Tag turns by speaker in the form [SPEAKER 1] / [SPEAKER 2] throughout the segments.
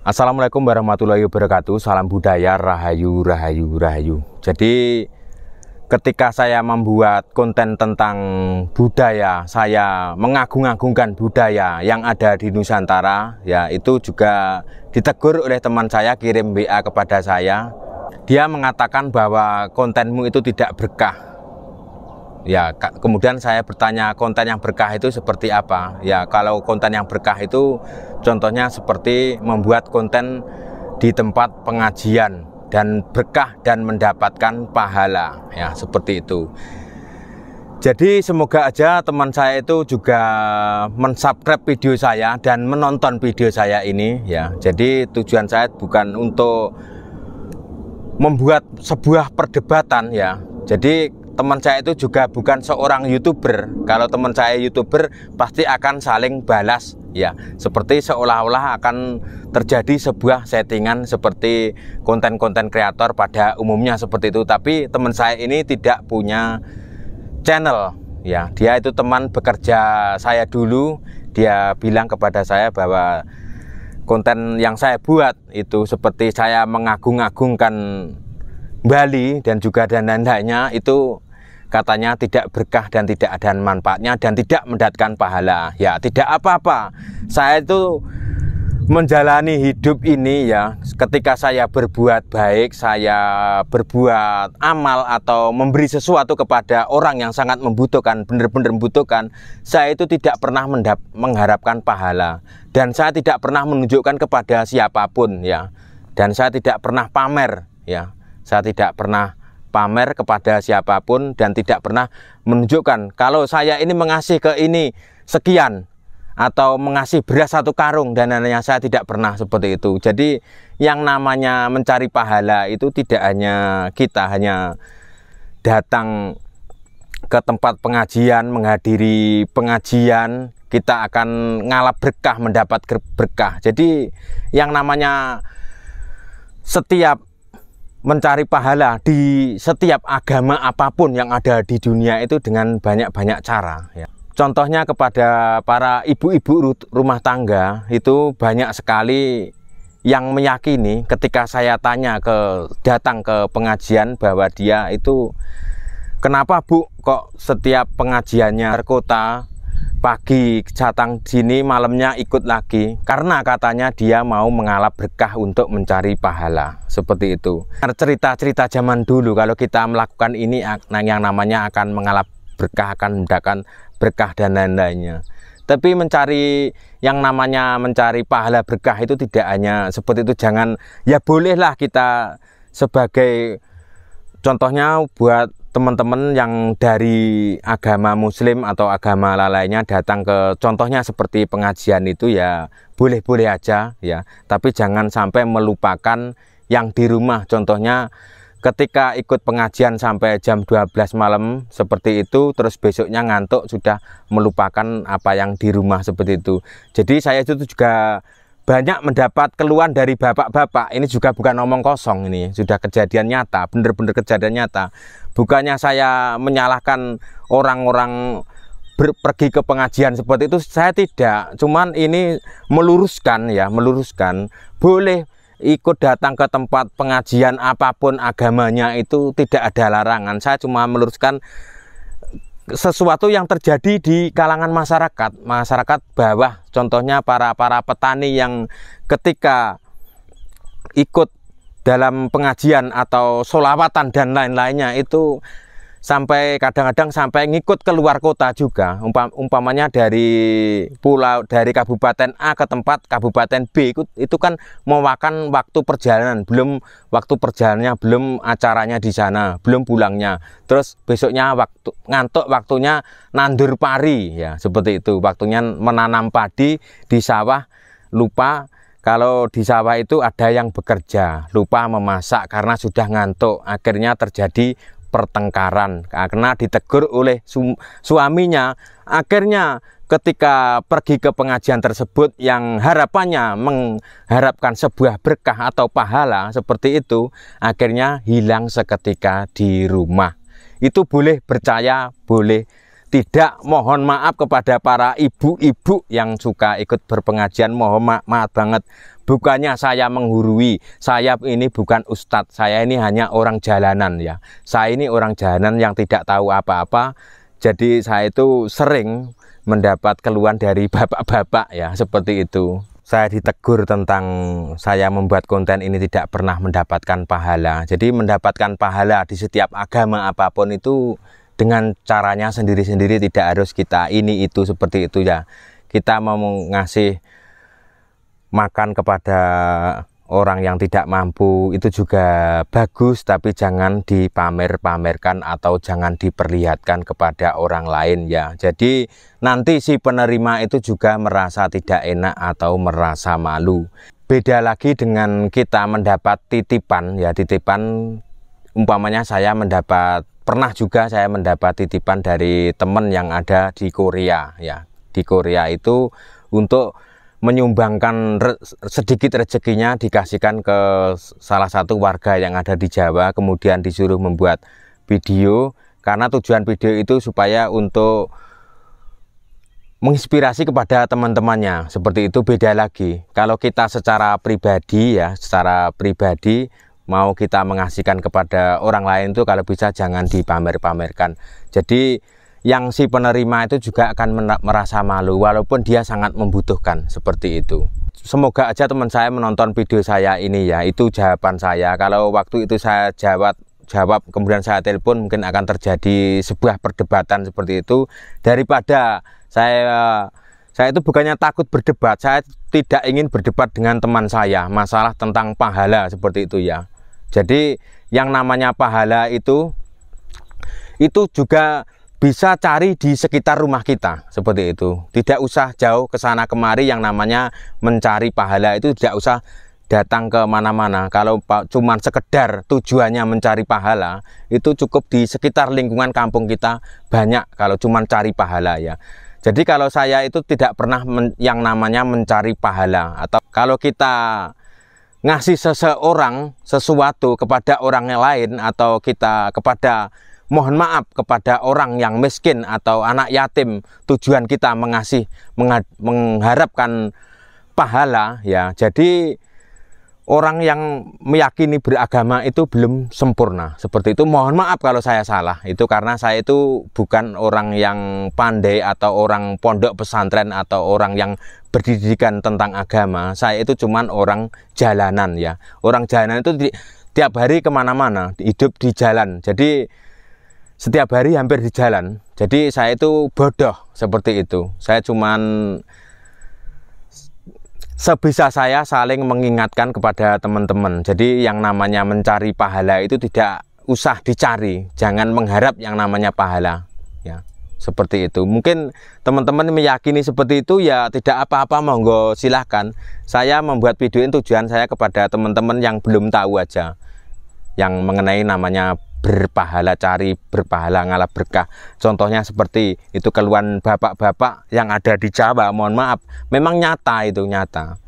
[SPEAKER 1] Assalamualaikum warahmatullahi wabarakatuh. Salam budaya, rahayu, rahayu, rahayu. Jadi ketika saya membuat konten tentang budaya, saya mengagung-agungkan budaya yang ada di Nusantara, ya itu juga ditegur oleh teman saya kirim WA kepada saya. Dia mengatakan bahwa kontenmu itu tidak berkah. Ya, kemudian saya bertanya konten yang berkah itu seperti apa? Ya, kalau konten yang berkah itu contohnya seperti membuat konten di tempat pengajian dan berkah dan mendapatkan pahala. Ya, seperti itu. Jadi semoga aja teman saya itu juga mensubscribe video saya dan menonton video saya ini ya. Jadi tujuan saya bukan untuk membuat sebuah perdebatan ya. Jadi teman saya itu juga bukan seorang youtuber kalau teman saya youtuber pasti akan saling balas ya seperti seolah-olah akan terjadi sebuah settingan seperti konten-konten kreator pada umumnya seperti itu tapi teman saya ini tidak punya channel ya dia itu teman bekerja saya dulu dia bilang kepada saya bahwa konten yang saya buat itu seperti saya mengagung-agungkan Bali dan juga dan lainnya itu katanya tidak berkah dan tidak ada manfaatnya dan tidak mendatkan pahala. Ya, tidak apa-apa. Saya itu menjalani hidup ini ya, ketika saya berbuat baik, saya berbuat amal atau memberi sesuatu kepada orang yang sangat membutuhkan, benar-benar membutuhkan, saya itu tidak pernah mengharapkan pahala dan saya tidak pernah menunjukkan kepada siapapun ya. Dan saya tidak pernah pamer ya. Saya tidak pernah pamer kepada siapapun dan tidak pernah menunjukkan kalau saya ini mengasih ke ini sekian atau mengasih beras satu karung dan lainnya saya tidak pernah seperti itu. Jadi yang namanya mencari pahala itu tidak hanya kita hanya datang ke tempat pengajian, menghadiri pengajian, kita akan ngalap berkah, mendapat berkah. Jadi yang namanya setiap mencari pahala di setiap agama apapun yang ada di dunia itu dengan banyak-banyak cara ya. Contohnya kepada para ibu-ibu rumah tangga itu banyak sekali yang meyakini ketika saya tanya ke datang ke pengajian bahwa dia itu kenapa Bu kok setiap pengajiannya kota pagi catang sini malamnya ikut lagi karena katanya dia mau mengalap berkah untuk mencari pahala seperti itu nah, cerita-cerita zaman dulu kalau kita melakukan ini nah, yang namanya akan mengalap berkah akan mendapatkan berkah dan lain-lainnya tapi mencari yang namanya mencari pahala berkah itu tidak hanya seperti itu jangan ya bolehlah kita sebagai contohnya buat teman-teman yang dari agama muslim atau agama lainnya datang ke contohnya seperti pengajian itu ya boleh-boleh aja ya tapi jangan sampai melupakan yang di rumah contohnya ketika ikut pengajian sampai jam 12 malam seperti itu terus besoknya ngantuk sudah melupakan apa yang di rumah seperti itu jadi saya itu juga banyak mendapat keluhan dari bapak-bapak. Ini juga bukan omong kosong ini, sudah kejadian nyata, bener-bener kejadian nyata. Bukannya saya menyalahkan orang-orang pergi ke pengajian seperti itu, saya tidak. Cuman ini meluruskan ya, meluruskan. Boleh ikut datang ke tempat pengajian apapun agamanya itu tidak ada larangan. Saya cuma meluruskan sesuatu yang terjadi di kalangan masyarakat, masyarakat bawah, contohnya para para petani yang ketika ikut dalam pengajian atau solawatan dan lain-lainnya itu sampai kadang-kadang sampai ngikut keluar kota juga umpam, umpamanya dari pulau dari kabupaten A ke tempat kabupaten B itu, itu kan memakan waktu perjalanan belum waktu perjalanannya belum acaranya di sana belum pulangnya terus besoknya waktu ngantuk waktunya nandur pari ya seperti itu waktunya menanam padi di sawah lupa kalau di sawah itu ada yang bekerja lupa memasak karena sudah ngantuk akhirnya terjadi pertengkaran ah, karena ditegur oleh su suaminya akhirnya ketika pergi ke pengajian tersebut yang harapannya mengharapkan sebuah berkah atau pahala seperti itu akhirnya hilang seketika di rumah itu boleh percaya boleh tidak mohon maaf kepada para ibu-ibu yang suka ikut berpengajian mohon ma maaf banget Bukannya saya menghurui, saya ini bukan ustadz, saya ini hanya orang jalanan ya. Saya ini orang jalanan yang tidak tahu apa-apa, jadi saya itu sering mendapat keluhan dari bapak-bapak ya, seperti itu. Saya ditegur tentang saya membuat konten ini tidak pernah mendapatkan pahala. Jadi mendapatkan pahala di setiap agama apapun itu dengan caranya sendiri-sendiri tidak harus kita ini itu seperti itu ya. Kita mau ngasih makan kepada orang yang tidak mampu itu juga bagus tapi jangan dipamer-pamerkan atau jangan diperlihatkan kepada orang lain ya jadi nanti si penerima itu juga merasa tidak enak atau merasa malu beda lagi dengan kita mendapat titipan ya titipan umpamanya saya mendapat pernah juga saya mendapat titipan dari teman yang ada di Korea ya di Korea itu untuk menyumbangkan re sedikit rezekinya dikasihkan ke salah satu warga yang ada di Jawa kemudian disuruh membuat video karena tujuan video itu supaya untuk menginspirasi kepada teman-temannya seperti itu beda lagi kalau kita secara pribadi ya secara pribadi mau kita mengasihkan kepada orang lain itu kalau bisa jangan dipamer-pamerkan jadi yang si penerima itu juga akan merasa malu walaupun dia sangat membutuhkan seperti itu semoga aja teman saya menonton video saya ini ya itu jawaban saya kalau waktu itu saya jawab jawab kemudian saya telepon mungkin akan terjadi sebuah perdebatan seperti itu daripada saya eh, saya itu bukannya takut berdebat saya tidak ingin berdebat dengan teman saya masalah tentang pahala seperti itu ya jadi yang namanya pahala itu itu juga bisa cari di sekitar rumah kita seperti itu tidak usah jauh ke sana kemari yang namanya mencari pahala itu tidak usah datang ke mana-mana kalau cuma sekedar tujuannya mencari pahala itu cukup di sekitar lingkungan kampung kita banyak kalau cuma cari pahala ya jadi kalau saya itu tidak pernah men, yang namanya mencari pahala atau kalau kita ngasih seseorang sesuatu kepada orang lain atau kita kepada mohon maaf kepada orang yang miskin atau anak yatim tujuan kita mengasih mengharapkan pahala ya jadi orang yang meyakini beragama itu belum sempurna seperti itu mohon maaf kalau saya salah itu karena saya itu bukan orang yang pandai atau orang pondok pesantren atau orang yang berdidikan tentang agama saya itu cuman orang jalanan ya orang jalanan itu tiap hari kemana-mana hidup di jalan jadi setiap hari hampir di jalan. Jadi saya itu bodoh seperti itu. Saya cuman sebisa saya saling mengingatkan kepada teman-teman. Jadi yang namanya mencari pahala itu tidak usah dicari, jangan mengharap yang namanya pahala. Ya, seperti itu. Mungkin teman-teman meyakini seperti itu ya tidak apa-apa monggo silahkan. Saya membuat video ini tujuan saya kepada teman-teman yang belum tahu aja yang mengenai namanya berpahala cari berpahala ngalah berkah contohnya seperti itu keluhan bapak-bapak yang ada di Jawa mohon maaf memang nyata itu nyata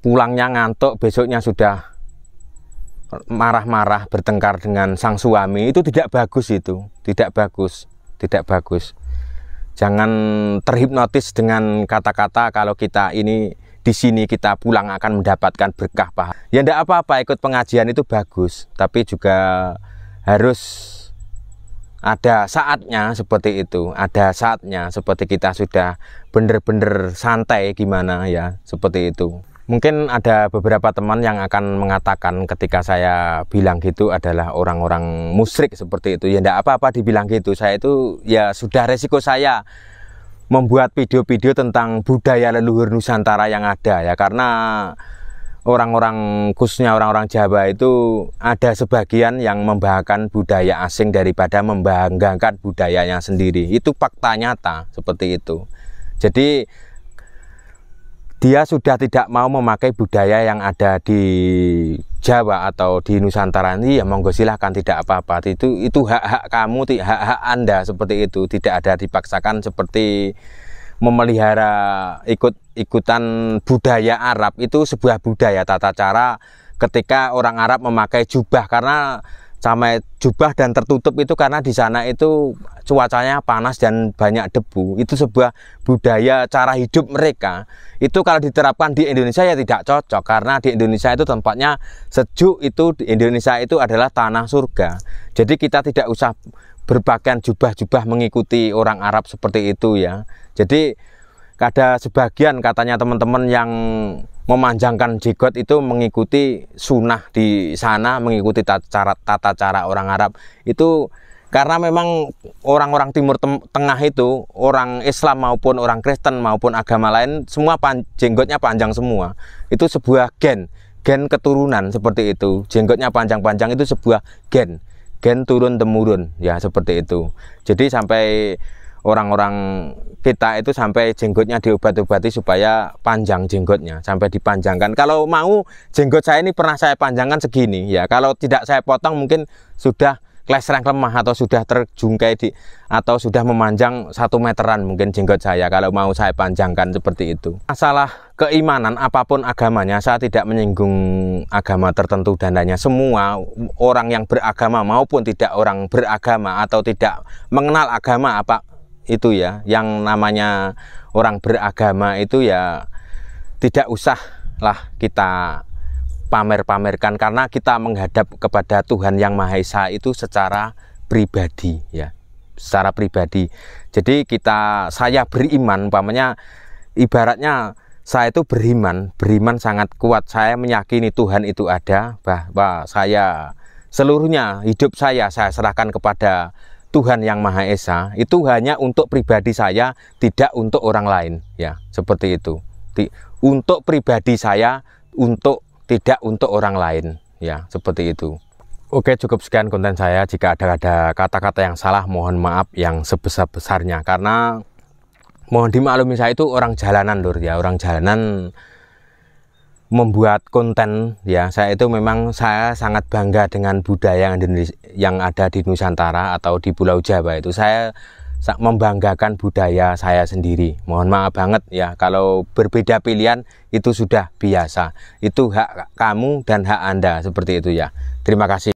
[SPEAKER 1] pulangnya ngantuk besoknya sudah marah-marah bertengkar dengan sang suami itu tidak bagus itu tidak bagus tidak bagus jangan terhipnotis dengan kata-kata kalau kita ini di sini kita pulang akan mendapatkan berkah pahala. Ya tidak apa-apa ikut pengajian itu bagus, tapi juga harus ada saatnya seperti itu, ada saatnya seperti kita sudah benar-benar santai gimana ya, seperti itu. Mungkin ada beberapa teman yang akan mengatakan ketika saya bilang gitu adalah orang-orang musyrik seperti itu. Ya tidak apa-apa dibilang gitu, saya itu ya sudah resiko saya membuat video-video tentang budaya leluhur Nusantara yang ada ya karena orang-orang khususnya orang-orang Jawa itu ada sebagian yang membahakan budaya asing daripada membanggakan budayanya sendiri itu fakta nyata seperti itu jadi dia sudah tidak mau memakai budaya yang ada di Jawa atau di Nusantara ini ya monggo silahkan tidak apa-apa itu itu hak-hak kamu hak-hak anda seperti itu tidak ada dipaksakan seperti memelihara ikut-ikutan budaya Arab itu sebuah budaya tata cara ketika orang Arab memakai jubah karena sampai jubah dan tertutup itu karena di sana itu cuacanya panas dan banyak debu itu sebuah budaya cara hidup mereka itu kalau diterapkan di Indonesia ya tidak cocok karena di Indonesia itu tempatnya sejuk itu di Indonesia itu adalah tanah surga jadi kita tidak usah berpakaian jubah-jubah mengikuti orang Arab seperti itu ya jadi ada sebagian katanya teman-teman yang memanjangkan jenggot itu mengikuti sunnah di sana, mengikuti tata cara, tata cara orang Arab. Itu karena memang orang-orang Timur tem Tengah itu, orang Islam maupun orang Kristen maupun agama lain, semua pan jenggotnya panjang semua. Itu sebuah gen, gen keturunan seperti itu. Jenggotnya panjang-panjang itu sebuah gen, gen turun-temurun, ya seperti itu. Jadi sampai orang-orang kita itu sampai jenggotnya diobat-obati supaya panjang jenggotnya sampai dipanjangkan kalau mau jenggot saya ini pernah saya panjangkan segini ya kalau tidak saya potong mungkin sudah kleserang lemah atau sudah terjungkai di atau sudah memanjang satu meteran mungkin jenggot saya kalau mau saya panjangkan seperti itu masalah keimanan apapun agamanya saya tidak menyinggung agama tertentu dan lainnya semua orang yang beragama maupun tidak orang beragama atau tidak mengenal agama apa itu ya yang namanya orang beragama itu ya tidak usah lah kita pamer-pamerkan karena kita menghadap kepada Tuhan yang Maha Esa itu secara pribadi ya secara pribadi jadi kita saya beriman umpamanya ibaratnya saya itu beriman beriman sangat kuat saya meyakini Tuhan itu ada bahwa saya seluruhnya hidup saya saya serahkan kepada Tuhan yang Maha Esa itu hanya untuk pribadi saya, tidak untuk orang lain, ya, seperti itu. Untuk pribadi saya, untuk tidak untuk orang lain, ya, seperti itu. Oke, cukup sekian konten saya. Jika ada ada kata-kata yang salah, mohon maaf yang sebesar-besarnya karena mohon dimaklumi saya itu orang jalanan, Lur, ya, orang jalanan membuat konten ya saya itu memang saya sangat bangga dengan budaya yang, ada di Nusantara atau di Pulau Jawa itu saya membanggakan budaya saya sendiri mohon maaf banget ya kalau berbeda pilihan itu sudah biasa itu hak kamu dan hak anda seperti itu ya terima kasih